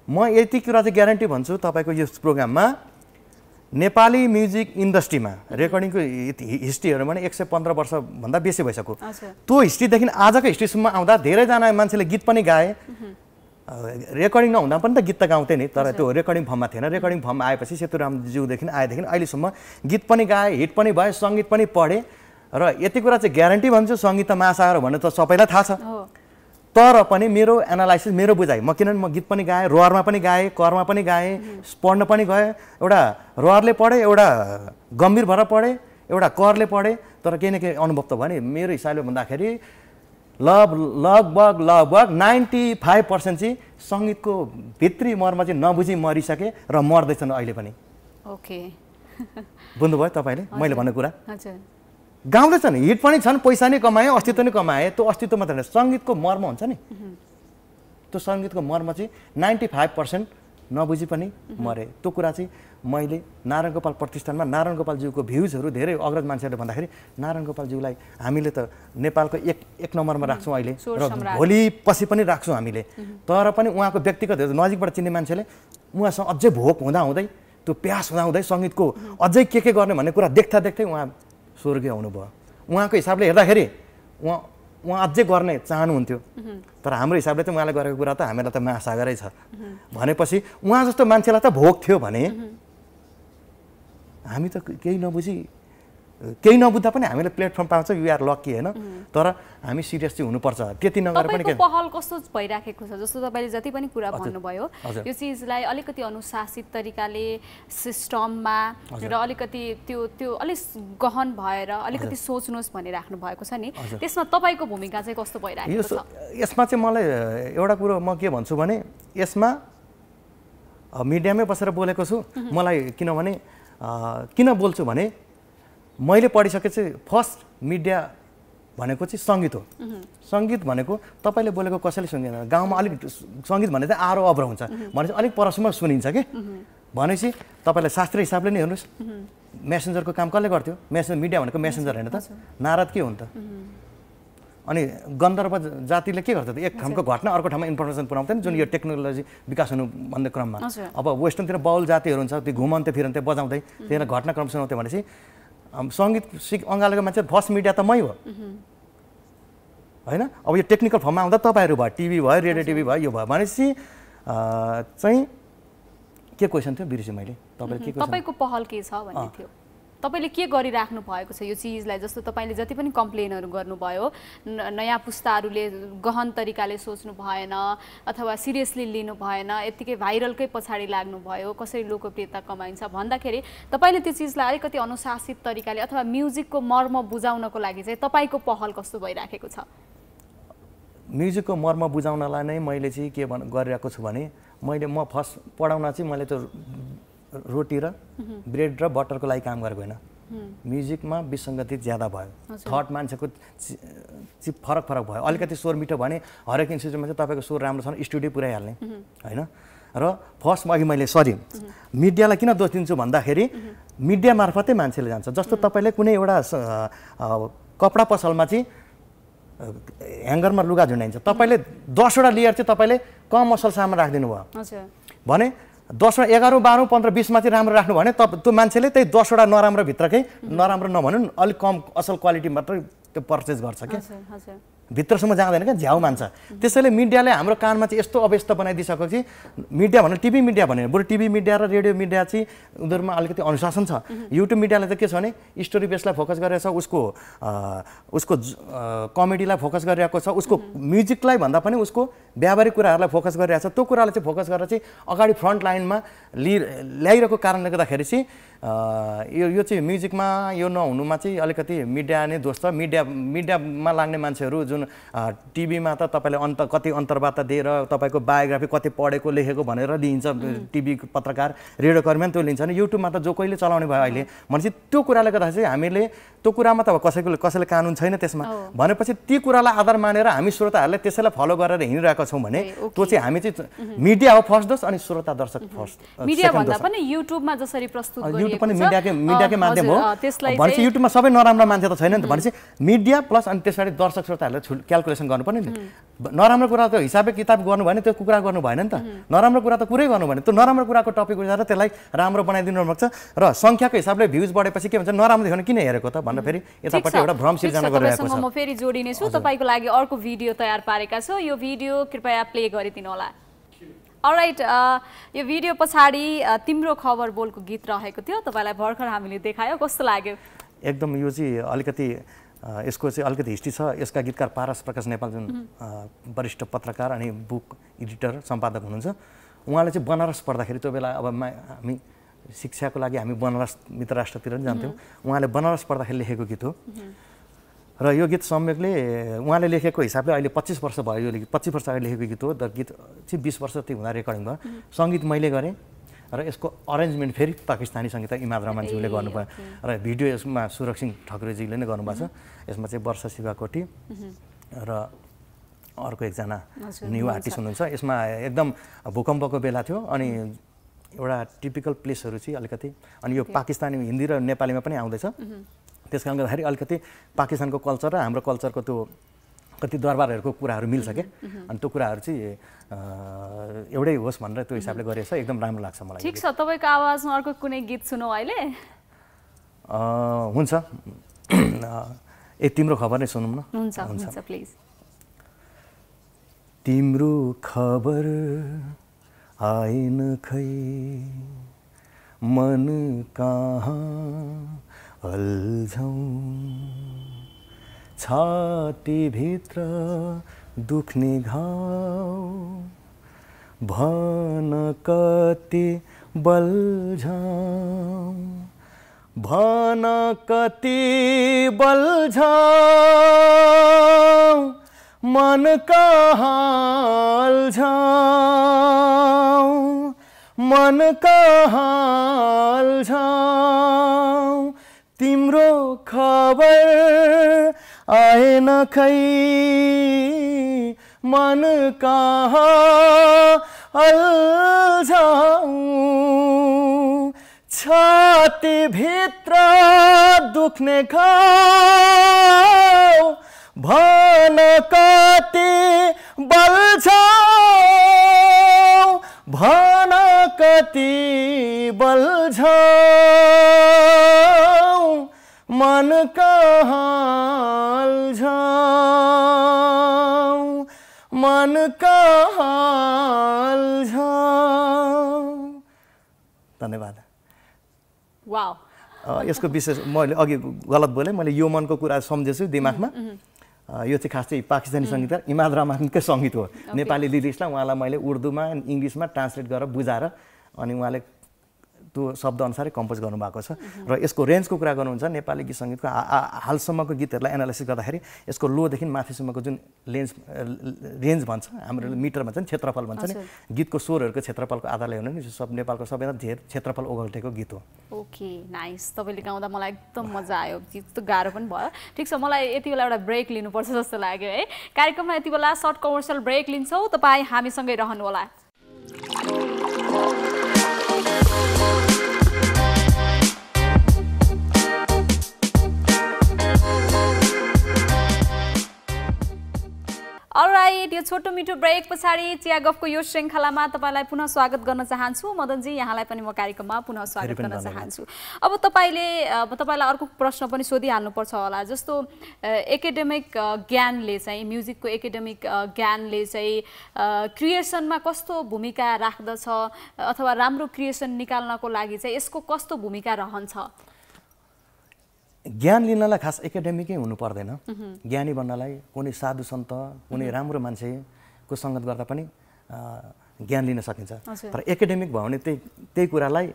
म यति कुरा चाहिँ ग्यारेन्टी भन्छु तपाईँको यस प्रोग्राममा नेपाली म्युजिक इन्डस्ट्रीमा रेकर्डिङको हिस्ट्रीहरूमा भने एक सय पन्ध्र वर्षभन्दा बेसी भइसक्यो त्यो हिस्ट्रीदेखि आजको हिस्ट्रीसम्म आउँदा धेरैजना मान्छेले गीत पनि गाए रेकर्डिङ नहुँदा पनि त गीत त गाउँथे नि तर त्यो रेकर्डिङ फर्ममा थिएन रेकर्डिङ फर्ममा आएपछि सेतुरामज्यूदेखि आएदेखि अहिलेसम्म गीत पनि गाए हिट पनि भयो सङ्गीत पनि पढेँ र यति कुरा चाहिँ ग्यारेन्टी भन्छु सङ्गीत त मासा भन्नु त सबैलाई थाहा छ तर पनि मेरो एनालाइसिस मेरो बुझाइ म किनभने म गीत पनि गाएँ रोहरमा पनि गाएँ करमा पनि गाएँ पढ्न पनि गएँ एउटा रोहरले पढेँ एउटा गम्भीर भएर पढेँ एउटा करले पढेँ तर केही न केही अनुभव त भयो नि मेरो हिसाबले भन्दाखेरि लभ लगभग लगभग नाइन्टी फाइभ पर्सेन्ट चाहिँ सङ्गीतको भित्री मर्म चाहिँ नबुझी मरिसकेँ र मर्दैछन् अहिले पनि ओके बुझ्नुभयो तपाईँले मैले भन्ने कुरा हजुर गाउँदैछन् हिट पनि छन् पैसा नै कमाएँ अस्तित्व नै कमाएँ त्यो अस्तित्व मात्रै होइन सङ्गीतको मर्म हुन्छ नि त्यो सङ्गीतको मर्म चाहिँ नाइन्टी फाइभ पर्सेन्ट नबुझी पनि मरे त्यो कुरा चाहिँ मैले नारायण गोपाल प्रतिष्ठानमा नारायण गोपालज्यूको भ्युजहरू धेरै अग्रज मान्छेहरूले भन्दाखेरि नारायण गोपालज्यूलाई हामीले त नेपालको एक एक नम्बरमा राख्छौँ अहिले र भोलि पछि पनि राख्छौँ हामीले तर पनि उहाँको व्यक्तिगत नजिकबाट चिन्ने मान्छेले उहाँसँग अझै भोक हुँदा हुँदै त्यो प्यास हुँदा हुँदै सङ्गीतको अझै के के गर्ने भन्ने कुरा देख्दा देख्दै उहाँ स्वर्गीय आउनुभयो उहाँको हिसाबले हेर्दाखेरि उहाँ उहाँ अझै गर्ने चाहनुहुन्थ्यो तर हाम्रो हिसाबले त उहाँले गरेको कुरा त हामीलाई त महासागरै छ भनेपछि उहाँ जस्तो मान्छेलाई त भोग थियो भने हामी त केही नबुझी केही नबुझ्दा पनि हामीलाई प्लेटफर्म पाउँछ युआर लकी होइन तर हामी सिरियस चाहिँ हुनुपर्छ त्यति नगर पनि पहल कस्तो भइराखेको छ जस्तो तपाईँले जति पनि कुरा भन्नुभयो यो चिजलाई अलिकति अनुशासित तरिकाले सिस्टममा र अलिकति त्यो त्यो अलिक गहन भएर अलिकति सोच्नुहोस् भनेर राख्नु भएको छ नि त्यसमा तपाईँको भूमिका चाहिँ कस्तो भइरहेको छ यसमा चाहिँ मलाई एउटा कुरो म के भन्छु भने यसमा मिडियामै बसेर बोलेको छु मलाई किनभने किन बोल्छु भने मैले पढिसकेपछि फर्स्ट मिडिया भनेको चाहिँ सङ्गीत हो सङ्गीत भनेको तपाईँले बोलेको कसैले सुनिँदैन गाउँमा अलिक सङ्गीत भने चाहिँ आरो अब्र हुन्छ भनेपछि अलिक परसम्म सुनिन्छ कि भनेपछि तपाईँलाई शास्त्रीय हिसाबले नै हेर्नुहोस् मेसेन्जरको काम कसले गर्थ्यो मेसेन्जर मिडिया भनेको मेसेन्जर होइन त नारद के हुन् त अनि गन्धर्व जातिले के गर्थ्यो त एक ठाउँको घटना अर्को ठाउँमा इन्फर्मेसन पुऱ्याउँथ्यो नि जुन यो टेक्नोलोजी विकास हुनु भन्ने क्रममा अब वेस्टर्नतिर बाउल जातिहरू हुन्छ त्यो घुमन्थ्यो फिरन्थ्यो बजाउँदै त्यहाँनिर घटनाक्रम सुनाउँथ्यो भनेपछि सङ्गीत सिक अँगालेको मान्छे फर्स्ट मिडिया त मै हो होइन अब यो टेक्निकल फर्ममा आउँदा तपाईँहरू भयो टिभी भयो रेडियो टिभी भयो यो भयो भनेपछि चाहिँ के क्वेसन थियो बिर्सेँ मैले के तपाईँको पहल के छ भन्ने थियो तपाईँले के गरिराख्नु भएको छ यो चिजलाई जस्तो तपाईँले जति पनि कम्प्लेनहरू गर्नुभयो नयाँ पुस्ताहरूले गहन तरिकाले सोच्नु भएन अथवा सिरियसली लिनु भएन यत्तिकै भाइरलकै पछाडि लाग्नुभयो कसरी लोकप्रियता कमाइन्छ भन्दाखेरि तपाईँले त्यो चिजलाई अलिकति अनुशासित तरिकाले अथवा म्युजिकको मर्म बुझाउनको लागि चाहिँ तपाईँको पहल कस्तो भइराखेको छ म्युजिकको मर्म बुझाउनलाई नै मैले चाहिँ के भन् गरिरहेको छु भने मैले म फर्स्ट पढाउन चाहिँ मैले त्यो रोटी र ब्रेड र बटरको लागि काम गरेको होइन म्युजिकमा विसङ्गति ज्यादा भयो थट मान्छेको चि फरक फरक भयो अलिकति स्वर मिठो भने हरेक इन्स्टिच्युटमा चाहिँ तपाईँको स्वर राम्रो छ भने स्टुडियो पुऱ्याइहाल्ने होइन र फर्स्टमा अघि मैले सरी मिडियालाई किन दोष दिन्छु भन्दाखेरि मिडिया मार्फतै मान्छेले जान्छ जस्तो तपाईँले कुनै एउटा कपडा पसलमा चाहिँ ह्याङ्गरमा लुगा झुन्डाइन्छ तपाईँले दसवटा लेयर चाहिँ तपाईँले कम असल सामान राखिदिनु भयो भने दसवटा एघारौँ बाह्रौँ पन्ध्र बिसमा चाहिँ राम्रो राख्नु भने त त्यो मान्छेले त्यही दसवटा नराम्रो भित्रकै नराम्रो नभनौँ अलिक कम असल क्वालिटी मात्रै त्यो पर्चेज गर्छ क्या भित्रसम्म जाँदैन क्या झ्याउ मान्छ त्यसैले मिडियाले हाम्रो कानमा चाहिँ यस्तो अव्यस्त बनाइदिइसकेको कि मिडिया भनेर टिभी मिडिया भनेर बरु टिभी मिडिया र रेडियो मिडिया चाहिँ उनीहरूमा अलिकति अनुशासन छ युट्युब मिडियाले त के छ भने स्टोरी बेसलाई फोकस गरेर छ उसको उसको कमेडीलाई फोकस गरिरहेको छ उसको म्युजिकलाई भन्दा पनि उसको व्यावहारिक कुराहरूलाई फोकस गरिरहेको छ त्यो कुरालाई चाहिँ फोकस गरेर चाहिँ अगाडि फ्रन्ट लाइनमा लि ल्याइरहेको कारणले गर्दाखेरि चाहिँ यो यो चाहिँ म्युजिकमा यो नहुनुमा चाहिँ अलिकति मिडिया नै दोष छ मिडिया मिडियामा लाग्ने मान्छेहरू जुन टिभीमा त तपाईँले अन्त कति अन्तर्वार्ता दिएर तपाईँको बायोग्राफी कति पढेको लेखेको भनेर लिइन्छ टिभी पत्रकार रेडियो कर्मी पनि त्यो लिन्छ नि युट्युबमा त जो कहिले चलाउने भयो अहिले भनेपछि त्यो कुराले गर्दाखेरि चाहिँ हामीले त्यो कुरामा त अब कसैको कसैले कानुन छैन त्यसमा भनेपछि ती कुरालाई आधार मानेर हामी श्रोताहरूले त्यसैलाई फलो गरेर हिँडिरहेका छौँ भने त्यो चाहिँ हामी चाहिँ मिडिया हो फर्स्ट दोष अनि श्रोता दर्शक फर्स्ट पनि युट्युबमा युट्युब पनि मिडियाकै मिडियाकै माध्यम हो भनेपछि युट्युबमा सबै नराम्रो मान्छे त छैन नि त भनेपछि मिडिया प्लस अनि त्यस पछाडि दर्शक श्रोताहरूले छु क्यालकुलेसन गर्नुपर्ने नि नराम्रो कुरा त हिसाबै किताब गर्नु भने त्यो कुरा गर्नु भएन नि त नराम्रो कुरा त कुरै गर्नु भने त्यो नराम्रो कुराको टपिक उठाएर त्यसलाई राम्रो बनाइदिनु भएको छ र सङ्ख्याको हिसाबले भ्युज बढेपछि के भन्छ नराम्रो देख्यो भने किन हेरेको त भन्न फेरि यतापट्टि एउटा भ्रम सिर्जना गरिरहेको छ म फेरि जोडिनेछु तपाईँको लागि अर्को भिडियो तयार पारेका छु यो भिडियो कृपया प्ले गरिदिनु होला अलराइट यो भिडियो पछाडि तिम्रो खबर बोलको गीत रहेको थियो तपाईँलाई भर्खर हामीले देखायो कस्तो लाग्यो एकदम यो चाहिँ अलिकति यसको चाहिँ अलिकति हिस्ट्री छ यसका गीतकार पारस प्रकाश नेपाल जुन वरिष्ठ पत्रकार अनि बुक एडिटर सम्पादक हुनुहुन्छ उहाँले चाहिँ बनारस पढ्दाखेरि त्यो बेला अब हामी शिक्षाको लागि हामी बनारस मित्र राष्ट्रतिर पनि जान्थ्यौँ उहाँले बनारस पढ्दाखेरि लेखेको गीत हो र यो गीत सम्यकले उहाँले लेखेको हिसाबले अहिले पच्चिस वर्ष भयो यो गीत पच्चिस वर्ष अगाडि लेखेको गीत हो र गीत चाहिँ बिस वर्ष त्यो हुँदा रेकर्डिङ भयो सङ्गीत मैले गरेँ र यसको अरेन्जमेन्ट फेरि पाकिस्तानी सङ्गीत इमाद रमानज्यूले गर्नुभयो र भिडियो यसमा सुरक सिंह नै गर्नुभएको छ यसमा चाहिँ वर्ष शिवाकोटी र अर्को एकजना न्यु आर्टिस्ट हुनुहुन्छ यसमा एकदम भूकम्पको बेला थियो अनि एउटा टिपिकल प्लेसहरू चाहिँ अलिकति अनि यो पाकिस्तानी हिन्दी र नेपालीमा पनि आउँदैछ mm-hmm. त्यस कारणले गर्दाखेरि अलिकति पाकिस्तानको कल्चर र हाम्रो कल्चरको त्यो कति दरबारहरूको कुराहरू मिल्छ क्या mm-hmm. mm-hmm. अनि त्यो कुराहरू चाहिँ एउटै होस् भनेर त्यो हिसाबले गरेछ एकदम राम्रो लाग्छ मलाई ठिक छ तपाईँको आवाजमा अर्को कुनै गीत सुनौ अहिले हुन्छ ए तिम्रो खबर नै सुनौँ न हुन्छ हुन्छ प्लिज तिम्रो खबर आइन खै मन कहाँ अल्झौँ भित्र दुख्ने घाउ भन कति बल्झ भन कति बल्झ मन कहाँ अल्झौँ मन हाल छ तिम्रो खबर आएन खै मन कहाँ छाती भित्र दुख्ने खाओ भन कति बल छ भन कति छ मन छ मन छ धन्यवाद यसको विशेष मैले अघि गलत बोलेँ मैले यो मनको कुरा सम्झेछु दिमागमा यो चाहिँ खास चाहिँ पाकिस्तानी सङ्गीतकार इमाद रहमानकै सङ्गीत हो नेपाली लिरिक्सलाई उहाँलाई मैले उर्दूमा इङ्ग्लिसमा ट्रान्सलेट गरेर बुझाएर अनि उहाँले त्यो शब्दअनुसारै कम्पोज गर्नुभएको छ र यसको रेन्जको कुरा गर्नुहुन्छ नेपाली गीत सङ्गीतको हालसम्मको गीतहरूलाई एनालाइसिस गर्दाखेरि यसको लोदेखि माथिसम्मको जुन लेन्स रेन्ज भन्छ हाम्रो मिटर भन्छ नि क्षेत्रफल भन्छ नि गीतको स्वरहरूको क्षेत्रफलको आधारले हुनु नि सब नेपालको सबैभन्दा धेर क्षेत्रफल ओगल्टेको गीत हो ओके नाइस तपाईँले गाउँदा मलाई एकदम मजा आयो त्यस्तो गाह्रो पनि भयो ठिक छ मलाई यति बेला एउटा ब्रेक लिनुपर्छ जस्तो लाग्यो है कार्यक्रममा यति बेला सर्ट कमर्सियल ब्रेक लिन्छौँ तपाईँ हामीसँगै रहनु होला अलराइट यो छोटो मिठो ब्रेक पछाडि चिया गफको यो श्रृङ्खलामा तपाईँलाई पुनः स्वागत गर्न चाहन्छु मदनजी यहाँलाई पनि म कार्यक्रममा पुनः स्वागत गर्न चाहन्छु अब तपाईँले तपाईँलाई अर्को प्रश्न पनि सोधिहाल्नुपर्छ होला जस्तो एकाडेमिक ज्ञानले चाहिँ म्युजिकको एकाडेमिक ज्ञानले चाहिँ क्रिएसनमा कस्तो भूमिका राख्दछ अथवा राम्रो क्रिएसन निकाल्नको लागि चाहिँ यसको कस्तो भूमिका रहन्छ ज्ञान लिनलाई खास एकाडेमिकै हुनु पर्दैन ज्ञानी बन्नलाई कुनै साधु सन्त कुनै राम्रो मान्छेको सङ्गत गर्दा पनि ज्ञान लिन सकिन्छ तर एकाडेमिक भयो भने त्यही त्यही कुरालाई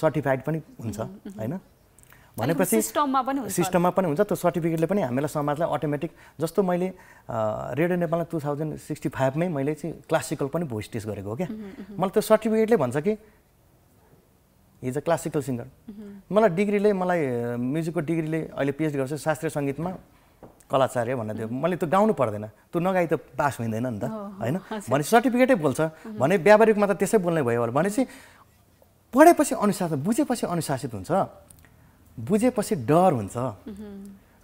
सर्टिफाइड पनि हुन्छ होइन भनेपछि सिस्टममा पनि हुन्छ त्यो सर्टिफिकेटले पनि हामीलाई समाजलाई अटोमेटिक जस्तो मैले रेडियो नेपालमा टु थाउजन्ड सिक्सटी फाइभमै मैले चाहिँ क्लासिकल पनि भोइस टेस्ट गरेको हो क्या मलाई त्यो सर्टिफिकेटले भन्छ कि हिज अ क्लासिकल सिङ्गर मलाई डिग्रीले मलाई म्युजिकको डिग्रीले अहिले पिएचडी गर्छु शास्त्रीय सङ्गीतमा कलाचार्य भन्न दियो mm-hmm. मैले त गाउनु पर्दैन त्यो नगाई त पास हुँदैन नि त होइन भने सर्टिफिकेटै बोल्छ mm-hmm। भने व्यावहारिकमा त त्यसै बोल्ने भयो होला भनेपछि पढेपछि अनुशासन बुझेपछि अनुशासित हुन्छ बुझेपछि डर हुन्छ mm-hmm।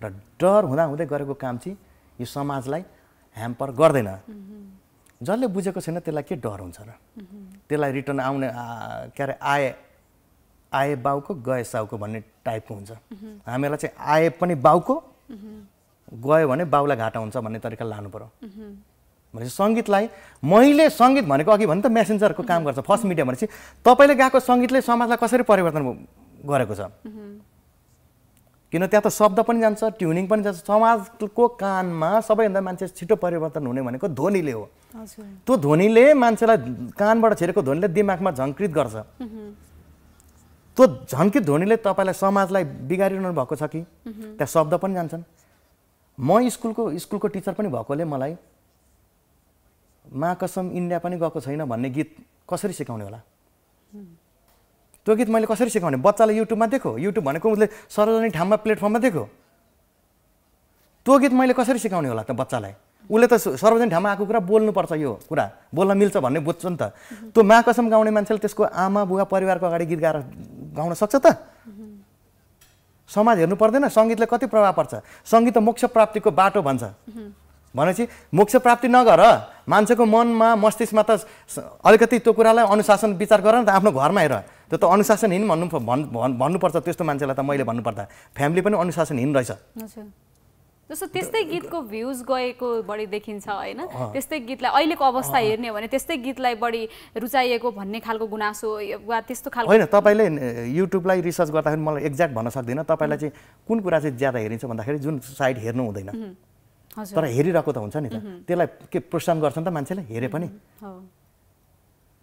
र डर हुँदाहुँदै गरेको काम चाहिँ यो समाजलाई ह्याम्पर गर्दैन जसले बुझेको छैन त्यसलाई के डर हुन्छ र त्यसलाई रिटर्न आउने के अरे आए आए बाउको गए साउको भन्ने टाइपको हुन्छ हामीलाई चाहिँ आए पनि बाउको गयो भने बाउलाई घाटा हुन्छ भन्ने तरिका लानु पऱ्यो भनेपछि सङ्गीतलाई मैले सङ्गीत भनेको अघि भने त मेसेन्जरको काम गर्छ फर्स्ट मिडिया भनेपछि तपाईँले गएको सङ्गीतले समाजलाई कसरी परिवर्तन गरेको छ किन त्यहाँ त शब्द पनि जान्छ ट्युनिङ पनि जान्छ समाजको कानमा सबैभन्दा मान्छे छिटो परिवर्तन हुने भनेको ध्वनिले हो त्यो ध्वनिले मान्छेलाई कानबाट छिरेको ध्वनिले दिमागमा झङ्कृत गर्छ त्यो झन्की ध्वनिले तपाईँलाई समाजलाई बिगारिरहनु भएको छ कि त्यहाँ शब्द पनि जान्छन् म स्कुलको स्कुलको टिचर पनि भएकोले मलाई मा कसम इन्डिया पनि गएको छैन भन्ने गीत कसरी सिकाउने होला त्यो गीत मैले कसरी सिकाउने बच्चालाई युट्युबमा दिएको युट्युब भनेको उसले सार्वजनिक ठाउँमा प्लेटफर्ममा दिएको त्यो गीत मैले कसरी सिकाउने होला त बच्चालाई उसले त सर्वजनिक ठाउँमा आएको कुरा बोल्नुपर्छ यो कुरा बोल्न मिल्छ भन्ने बुझ्छ नि त त्यो महाकसम गाउने मान्छेले त्यसको आमा बुवा परिवारको अगाडि गीत गाएर गाउन सक्छ त समाज हेर्नु पर्दैन सङ्गीतले कति प्रभाव पर्छ सङ्गीत त मोक्ष प्राप्तिको बाटो भन्छ भनेपछि मोक्ष प्राप्ति नगर मान्छेको मनमा मस्तिष्कमा त अलिकति त्यो कुरालाई अनुशासन विचार गर न त आफ्नो घरमा हेर त्यो त अनुशासनहीन भन्नु भन्नुपर्छ त्यस्तो मान्छेलाई त मैले भन्नुपर्दा फ्यामिली पनि अनुशासनहीन रहेछ जस्तो त्यस्तै गीतको भ्युज गएको बढी देखिन्छ होइन त्यस्तै गीतलाई अहिलेको अवस्था हेर्ने हो भने त्यस्तै गीतलाई बढी रुचाइएको भन्ने खालको गुनासो वा त्यस्तो खालको होइन तपाईँले युट्युबलाई रिसर्च गर्दाखेरि मलाई एक्ज्याक्ट भन्न सक्दिनँ तपाईँलाई चाहिँ कुन कुरा चाहिँ ज्यादा हेरिन्छ भन्दाखेरि जुन साइड हेर्नु हुँदैन तर हेरिरहेको त हुन्छ नि त त्यसलाई के प्रोत्साहन गर्छ नि त मान्छेले हेरे पनि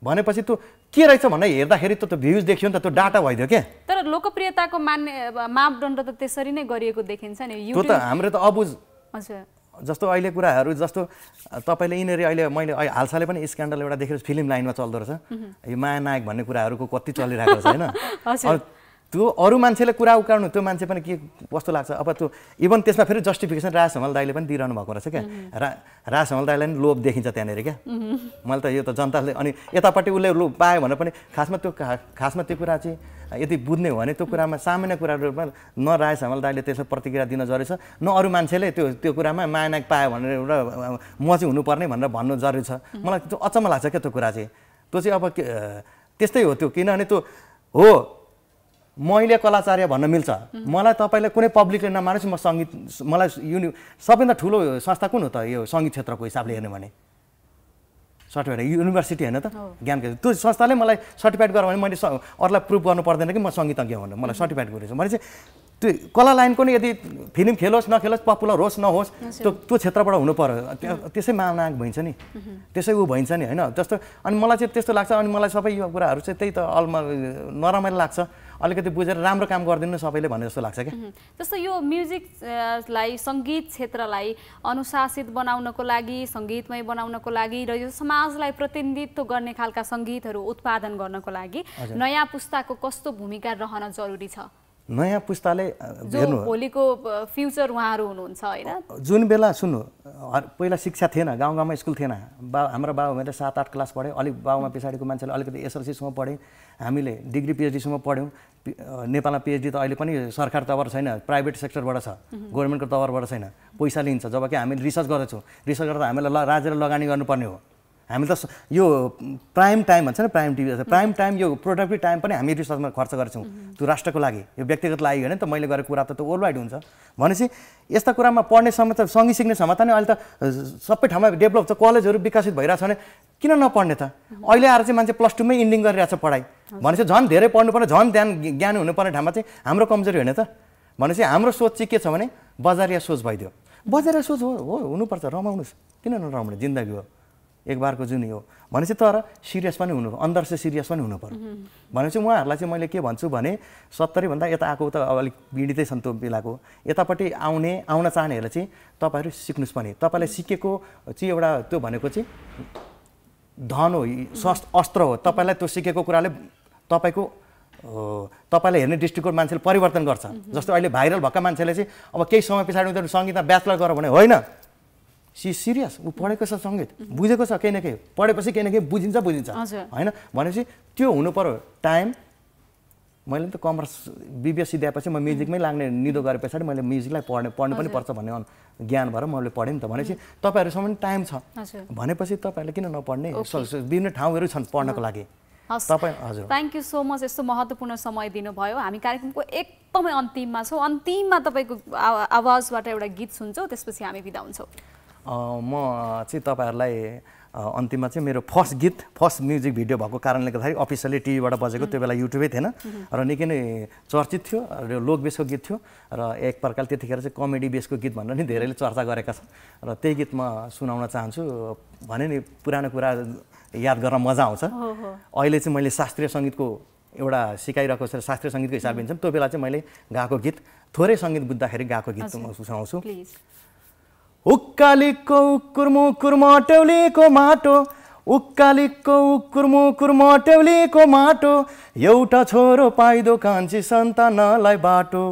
भनेपछि त्यो के रहेछ भनेर हेर्दाखेरि त त्यो भ्युज देखियो नि त त्यो डाटा भइदियो क्या तर लोकप्रियताको मान्य मापदण्ड त त्यसरी नै गरिएको देखिन्छ नि त्यो त हाम्रो त अबुझ जस्तो अहिले कुराहरू जस्तो तपाईँले यिनीहरू अहिले मैले हालसालै पनि स्क्यान्डल एउटा देखेर फिल्म लाइनमा चल्दो रहेछ यो माया नायक भन्ने कुराहरूको कति चलिरहेको छ होइन त्यो अरू मान्छेले कुरा उकार्नु त्यो मान्छे पनि के कस्तो लाग्छ अब त्यो इभन त्यसमा फेरि जस्टिफिकेसन राज हमाल दाईले पनि दिइरहनु भएको रहेछ क्या रा राज हमाल दाईलाई पनि लोभ देखिन्छ त्यहाँनिर क्या मैले त यो त जनताले अनि यतापट्टि उसले लोभ पायो भने पनि खासमा त्यो खासमा त्यो कुरा चाहिँ यदि बुझ्ने हो भने त्यो कुरामा सामान्य कुराहरूमा न राज हमल दाईले त्यसलाई प्रतिक्रिया दिन जरुरी छ न अरू मान्छेले त्यो त्यो कुरामा माया पायो भनेर एउटा म चाहिँ हुनुपर्ने भनेर भन्नु जरुरी छ मलाई त्यो अचम्म लाग्छ क्या त्यो कुरा चाहिँ त्यो चाहिँ अब त्यस्तै हो त्यो किनभने त्यो हो मैले कलाचार्य भन्न मिल्छ मलाई तपाईँले कुनै पब्लिकले नमानेपछि म सङ्गीत मलाई युनि सबैभन्दा ठुलो संस्था कुन हो त यो सङ्गीत क्षेत्रको हिसाबले हेर्नु भने सर्टिफाइड युनिभर्सिटी होइन त ज्ञान त्यो संस्थाले मलाई सर्टिफाइड गर भने मैले अरूलाई प्रुभ गर्नु पर्दैन कि म सङ्गीतज्ञ हुन मलाई सर्टिफाइड गरेको छु चाहिँ त्यो कला लाइनको नि यदि फिल्म खेलोस् नखेलोस् पपुलर होस् नहोस् त्यो त्यो क्षेत्रबाट हुनु पऱ्यो त्यसै महानायक भइन्छ नि त्यसै ऊ भइन्छ नि होइन जस्तो अनि मलाई चाहिँ त्यस्तो लाग्छ अनि मलाई सबै यो कुराहरू चाहिँ त्यही त अलम नराम्रो लाग्छ अलिकति बुझेर राम्रो काम गरिदिनु सबैले भने जस्तो लाग्छ क्या जस्तो यो म्युजिकलाई सङ्गीत क्षेत्रलाई अनुशासित बनाउनको लागि सङ्गीतमय बनाउनको लागि र यो समाजलाई प्रतिनिधित्व गर्ने खालका सङ्गीतहरू उत्पादन गर्नको लागि नयाँ पुस्ताको कस्तो भूमिका रहन जरुरी छ नयाँ पुस्ताले हेर्नु भोलिको फ्युचर उहाँहरू हुनुहुन्छ होइन जुन बेला सुन्नु पहिला शिक्षा थिएन गाउँ गाउँमा स्कुल थिएन बा हाम्रो बाबुआमाले सात आठ क्लास पढ्यो अलिक बाबुमा पछाडिको मान्छेले अलिकति एसएलसीसम्म पढ्यौँ हामीले डिग्री पिएचडीसम्म पढ्यौँ नेपालमा पिएचडी त अहिले पनि सरकार तवर छैन प्राइभेट सेक्टरबाट छ गभर्मेन्टको तवरबाट छैन पैसा लिन्छ जब कि हामीले रिसर्च गर्दैछौँ रिसर्च गर्दा हामीलाई राज्यले लगानी गर्नुपर्ने हो हामी त यो प्राइम टाइम भन्छ नि प्राइम टिभी प्राइम टाइम यो प्रोडक्टिभ टाइम पनि हामी रिसर्चमा खर्च गर्छौँ त्यो राष्ट्रको लागि यो व्यक्तिगत लागि होइन त मैले गरेको कुरा त त्यो वर्ल्ड हुन्छ भनेपछि यस्ता कुरामा पढ्ने समय त सँगै सिक्ने त नि अहिले त सबै ठाउँमा डेभलप छ कलेजहरू विकसित भइरहेको छ भने किन नपढ्ने त अहिले आएर चाहिँ मान्छे प्लस टूमै इन्डिङ गरिरहेको छ पढाइ भनेपछि झन् धेरै पढ्नुपर्ने झन् ध्यान ज्ञान हुनुपर्ने ठाउँमा चाहिँ हाम्रो कमजोरी होइन त भनेपछि हाम्रो सोच चाहिँ के छ भने बजारिया सोच भइदियो बजारिया सोच हो हो हुनुपर्छ रमाउनुहोस् किन नरमाउने जिन्दगी हो एकबारको जुन यो भनेपछि तर सिरियस पनि हुनु अन्दर चाहिँ सिरियस पनि हुनु पऱ्यो भनेपछि उहाँहरूलाई चाहिँ मैले के भन्छु भने सत्तरीभन्दा यता आएको त अलिक पीडितै छन् त्यो बेलाको यतापट्टि आउने आउन चाहनेहरूलाई चाहिँ तपाईँहरू सिक्नुहोस् पनि तपाईँलाई सिकेको चाहिँ एउटा त्यो भनेको चाहिँ धन हो अस्त्र हो तपाईँलाई त्यो सिकेको कुराले तपाईँको तपाईँलाई हेर्ने डिस्ट्रिक्टको मान्छेले परिवर्तन गर्छ जस्तो अहिले भाइरल भएका मान्छेले चाहिँ अब केही समय पछाडि उनीहरू सङ्गीतमा ब्याचलर गर भने होइन सी सिरियस ऊ पढेको छ सङ्गीत बुझेको छ केही न केही पढेपछि केही न केही बुझिन्छ बुझिन्छ होइन भनेपछि त्यो हुनु पऱ्यो टाइम मैले त कमर्स बिबिएस दिएपछि म म्युजिकमै लाग्ने निदो गरे पछाडि मैले म्युजिकलाई पढ्ने पढ्नु पनि पर्छ भन्ने ज्ञान भएर मैले पढेँ नि त भनेपछि तपाईँहरूसम्म पनि टाइम छ भनेपछि तपाईँहरूले किन नपढ्ने विभिन्न ठाउँहरू छन् पढ्नको लागि तपाईँ हजुर थ्याङ्क यू सो मच यस्तो महत्त्वपूर्ण समय दिनुभयो हामी कार्यक्रमको एकदमै अन्तिममा छौँ अन्तिममा तपाईँको आवाजबाट एउटा गीत सुन्छौँ त्यसपछि हामी बिदा हुन्छौँ म चाहिँ तपाईँहरूलाई अन्तिममा चाहिँ मेरो फर्स्ट गीत फर्स्ट म्युजिक भिडियो भएको कारणले गर्दाखेरि अफिसियली टिभीबाट बजेको त्यो बेला युट्युबै थिएन र निकै नै चर्चित थियो र लोक बेसको गीत थियो र एक प्रकारले त्यतिखेर चाहिँ कमेडी बेसको गीत भनेर नि धेरैले चर्चा गरेका छन् र त्यही गीत म सुनाउन चाहन्छु भने नि पुरानो कुरा याद गर्न मजा आउँछ अहिले चाहिँ मैले शास्त्रीय सङ्गीतको एउटा सिकाइरहेको छ शास्त्रीय सङ्गीतको हिसाबले हुन्छ त्यो बेला चाहिँ मैले गाएको गीत थोरै सङ्गीत बुझ्दाखेरि गाएको गीत म सुनाउँछु उक्कालीको उक्कुर मट्यौलीको माटो उक्कालीको उक्कुर मुकुर मट्यौलीको माटो एउटा छोरो पाइदो कान्छी सन्तानलाई बाटो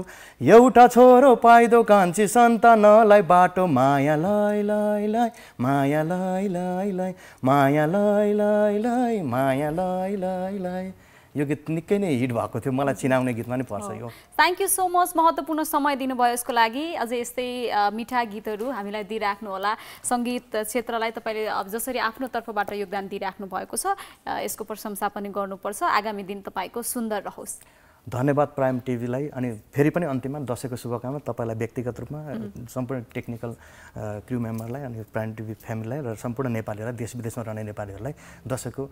एउटा छोरो पाइदो कान्छी सन्तानलाई बाटो माया लै लै माया लै लै माया लै लै माया लै लै लै यो गीत निकै नै हिट भएको थियो मलाई चिनाउने गीतमा नै पर्छ यो थ्याङ्क यू सो मच महत्त्वपूर्ण समय दिनुभयो यसको लागि अझै यस्तै मिठा गीतहरू हामीलाई दिइराख्नु होला सङ्गीत क्षेत्रलाई तपाईँले जसरी आफ्नो तर्फबाट योगदान दिइराख्नु भएको छ यसको प्रशंसा पनि गर्नुपर्छ आगामी दिन तपाईँको सुन्दर रहोस् धन्यवाद प्राइम टिभीलाई अनि फेरि पनि अन्तिममा दसैँको शुभकामना तपाईँलाई व्यक्तिगत रूपमा सम्पूर्ण टेक्निकल क्रु मेम्बरलाई अनि प्राइम टिभी फ्यामिलीलाई र सम्पूर्ण नेपालीहरूलाई देश विदेशमा रहने नेपालीहरूलाई दसैँको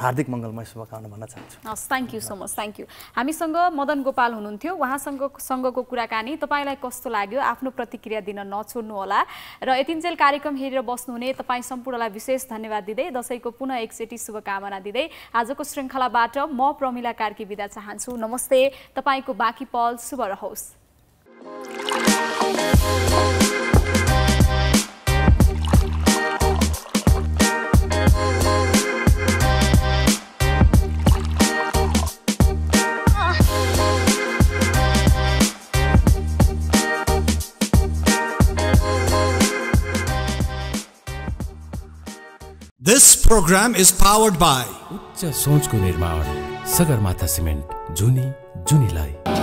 हार्दिक मङ्गलमय शुभकामना भन्न चाहन्छु हस् thank you so much thank you हामीसँग मदन गोपाल हुनुहुन्थ्यो उहाँसँग सँगको कुराकानी तपाईँलाई कस्तो लाग्यो आफ्नो प्रतिक्रिया दिन नछोड्नुहोला र यतिन्जेल कार्यक्रम हेरेर बस्नुहुने तपाईँ सम्पूर्णलाई विशेष धन्यवाद दिँदै दसैँको पुनः एकचोटि शुभकामना दिँदै आजको श्रृङ्खलाबाट म प्रमिला कार्की विदा चाहन्छु नमस्ते तपाईँको बाँकी पल शुभ रहोस् this program is powered by उच्च सोचको निर्माण सगरमाथा सिमेन्ट जुनी जुनीलाई